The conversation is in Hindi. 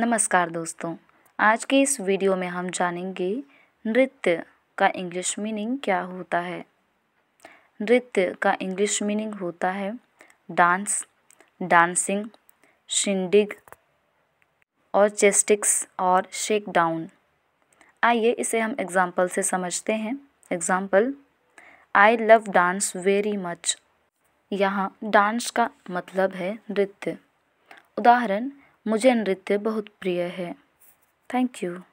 नमस्कार दोस्तों आज के इस वीडियो में हम जानेंगे नृत्य का इंग्लिश मीनिंग क्या होता है नृत्य का इंग्लिश मीनिंग होता है डांस डांसिंग शिंडिग और चेस्टिक्स और शेक डाउन आइए इसे हम एग्ज़ाम्पल से समझते हैं example I love dance very much यहाँ डांस का मतलब है नृत्य उदाहरण मुझे नृत्य बहुत प्रिय है थैंक यू